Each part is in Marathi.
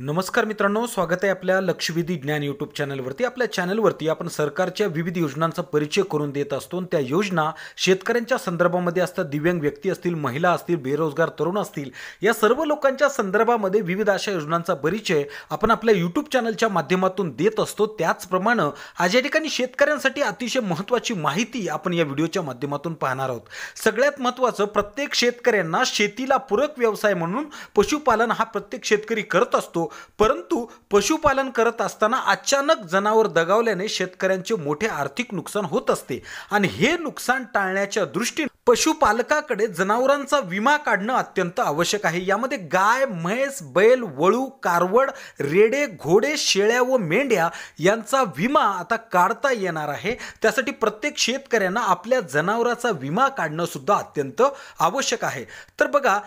नमस्कार मित्रांनो स्वागत आहे आपल्या लक्षवेधी ज्ञान यूट्यूब चॅनलवरती आपल्या चॅनलवरती आपण सरकारच्या विविध योजनांचा परिचय करून देत असतो त्या योजना शेतकऱ्यांच्या संदर्भामध्ये असतात दिव्यांग व्यक्ती असतील महिला असतील बेरोजगार तरुण असतील या सर्व लोकांच्या संदर्भामध्ये विविध अशा योजनांचा परिचय आपण आपल्या यूट्यूब चॅनलच्या माध्यमातून देत असतो त्याचप्रमाणे आज या ठिकाणी शेतकऱ्यांसाठी अतिशय महत्त्वाची माहिती आपण या व्हिडिओच्या माध्यमातून पाहणार आहोत सगळ्यात महत्त्वाचं प्रत्येक शेतकऱ्यांना शेतीला पूरक व्यवसाय म्हणून पशुपालन हा प्रत्येक शेतकरी करत असतो परंतु पशुपालन करत असताना अचानक जनावर दगावल्याने शेतकऱ्यांचे मोठे आर्थिक नुकसान होत असते आणि हे नुकसान टाळण्याच्या दृष्टीने पशुपालकाकडे जनावरांचा विमा काढणं अत्यंत आवश्यक आहे यामध्ये गाय म्हैस बैल वळू कारवड रेडे घोडे शेळ्या व मेंढ्या यांचा विमा आता काढता येणार आहे त्यासाठी प्रत्येक शेतकऱ्यांना आपल्या जनावराचा विमा काढणं सुद्धा अत्यंत आवश्यक आहे तर बघा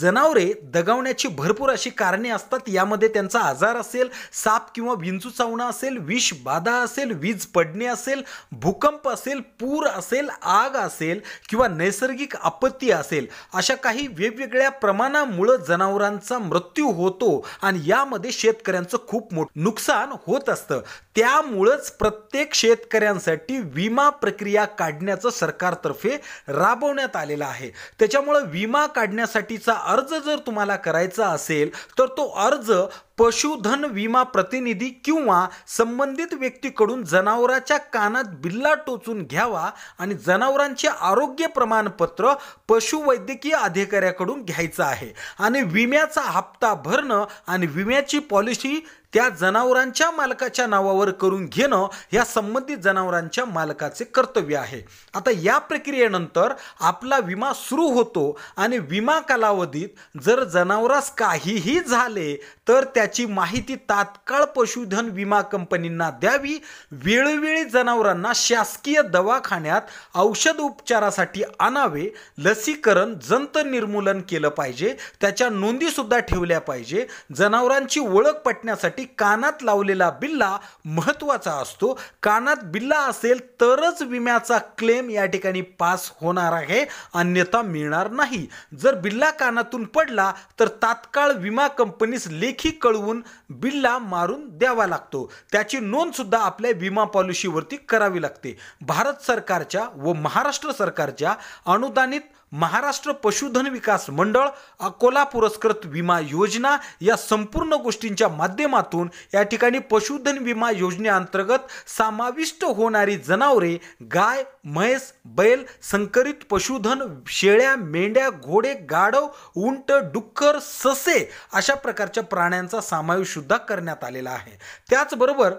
जनावरे दगावण्याची भरपूर अशी कारणे असतात यामध्ये त्यांचा आजार असेल साप किंवा विंचू चावणं असेल विष बाधा असेल वीज पडणे असेल भूकंप असेल पूर असेल आग असेल किंवा नैसर्गिक आपत्ती असेल अशा काही वेगवेगळ्या प्रमाणामुळे जनावरांचा मृत्यू होतो आणि यामध्ये शेतकऱ्यांचं खूप मोठं नुकसान होत असतं त्यामुळंच प्रत्येक शेतकऱ्यांसाठी विमा प्रक्रिया काढण्याचं सरकारतर्फे राबवण्यात आलेलं आहे त्याच्यामुळं विमा काढण्यासाठीचा अर्ज जर तुम्हाला करायचा असेल तर तो अर्ज पशुधन विमा प्रतिनिधी किंवा संबंधित व्यक्तीकडून जनावराच्या कानात बिल्ला टोचून घ्यावा आणि जनावरांचे आरोग्य प्रमाण प्रमाणपत्र पशुवैद्यकीय अधिकाऱ्याकडून घ्यायचं आहे आणि विम्याचा हप्ता भरणं आणि विम्याची पॉलिसी त्या जनावरांच्या मालकाच्या नावावर करून घेणं या संबंधित जनावरांच्या मालकाचे कर्तव्य आहे आता या प्रक्रियेनंतर आपला विमा सुरू होतो आणि विमा कालावधीत जर जनावरास काहीही झाले तर त्याची माहिती तात्काळ पशुधन विमा कंपनींना द्यावी वेळोवेळी जनावरांना शासकीय दवाखान्यात औषध उपचारासाठी आणावे लसीकरण जंत निर्मूलन केलं पाहिजे त्याच्या नोंदीसुद्धा ठेवल्या पाहिजे जनावरांची ओळख पटण्यासाठी कानात लावलेला बिल्ला महत्त्वाचा असतो कानात बिल्ला असेल तरच विम्याचा क्लेम या ठिकाणी पास होणार आहे अन्यथा मिळणार नाही जर बिल्ला कानातून पडला तर तात्काळ विमा कंपनीस लेखी कळवून बिल्ला मारून द्यावा लागतो त्याची नोंदसुद्धा आपल्या विमा पॉलिसीवरती करावी लागते भारत सरकारच्या व महाराष्ट्र सरकारच्या अनुदानित महाराष्ट्र पशुधन विकास मंडळ अकोला पुरस्कृत विमा योजना या संपूर्ण गोष्टींच्या माध्यमातून या ठिकाणी पशुधन विमा योजनेअंतर्गत समाविष्ट होणारी जनावरे गाय म्हैस बैल संकरित पशुधन शेळ्या मेंढ्या घोडे गाढव उंट डुक्कर ससे अशा प्रकारच्या प्राण्यांचा समावेश सुद्धा करण्यात आलेला आहे त्याचबरोबर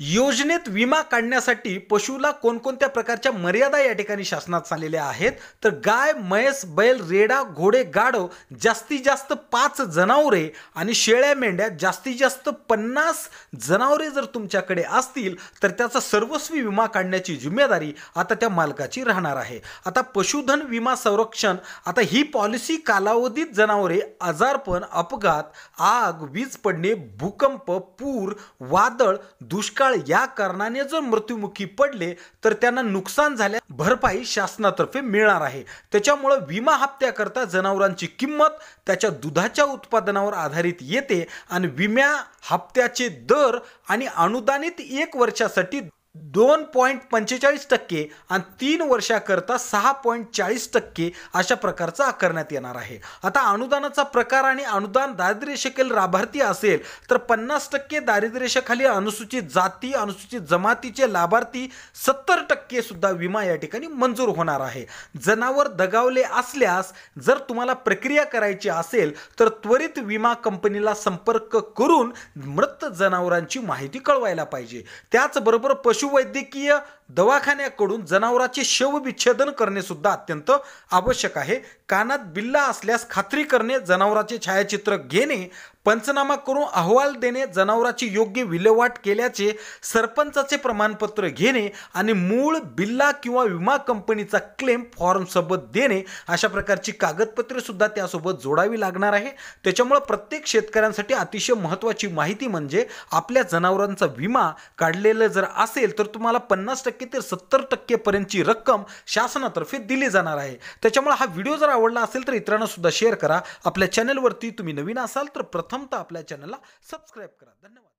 योजनेत विमा काढण्यासाठी पशुला कोणकोणत्या प्रकारच्या मर्यादा या ठिकाणी शासनात सांगलेल्या आहेत तर गाय म्हैस बैल रेडा घोडे गाढव जास्तीत जास्त पाच जनावरे आणि शेळ्या मेंढ्या जास्तीत जास्त पन्नास जनावरे जर तुमच्याकडे असतील तर त्याचा सर्वस्वी विमा काढण्याची जिम्मेदारी आता त्या मालकाची राहणार आहे आता पशुधन विमा संरक्षण आता ही पॉलिसी कालावधीत जनावरे आजारपण अपघात आग वीज पडणे भूकंप पूर वादळ दुष्काळ या कारणाने जर मृत्युमुखी पडले तर त्यांना नुकसान झाल्या भरपाई शासनातर्फे मिळणार आहे त्याच्यामुळे विमा हप्त्याकरता जनावरांची किंमत त्याच्या दुधाच्या उत्पादनावर आधारित येते आणि विम्या हप्त्याचे दर आणि अनुदानित एक वर्षासाठी दोन पॉईंट पंचेचाळीस टक्के आणि तीन वर्षाकरता सहा पॉईंट चाळीस टक्के अशा प्रकारचा आकारण्यात येणार आहे आता अनुदानाचा प्रकार आणि अनुदान दारिद्र्यशेखेल लाभार्थी असेल तर पन्नास टक्के दारिद्र्यशाखाली अनुसूचित जाती अनुसूचित जमातीचे लाभार्थी सत्तर टक्के सुद्धा विमा या ठिकाणी मंजूर होणार आहे जनावर दगावले असल्यास जर तुम्हाला प्रक्रिया करायची असेल तर त्वरित विमा कंपनीला संपर्क करून मृत जनावरांची माहिती कळवायला पाहिजे त्याचबरोबर पशु şu ve é दवाखान्याकडून जनावराचे शवविच्छेदन करणे सुद्धा अत्यंत आवश्यक आहे कानात बिल्ला असल्यास खात्री करणे जनावराचे छायाचित्र घेणे पंचनामा करून अहवाल देणे जनावराची योग्य विल्हेवाट केल्याचे सरपंचाचे प्रमाणपत्र घेणे आणि मूळ बिल्ला किंवा विमा कंपनीचा क्लेम फॉर्मसोबत देणे अशा प्रकारची कागदपत्रे सुद्धा त्यासोबत जोडावी लागणार आहे त्याच्यामुळे प्रत्येक शेतकऱ्यांसाठी अतिशय महत्त्वाची माहिती म्हणजे आपल्या जनावरांचा विमा काढलेलं जर असेल तर तुम्हाला पन्नास टक्के टक्के ते सत्तर टक्केपर्यंतची रक्कम शासनातर्फे दिली जाणार आहे त्याच्यामुळे हा व्हिडिओ जर आवडला असेल तर इतरांना सुद्धा शेअर करा आपल्या चॅनलवरती तुम्ही नवीन असाल तर प्रथमतः आपल्या चॅनलला सबस्क्राईब करा धन्यवाद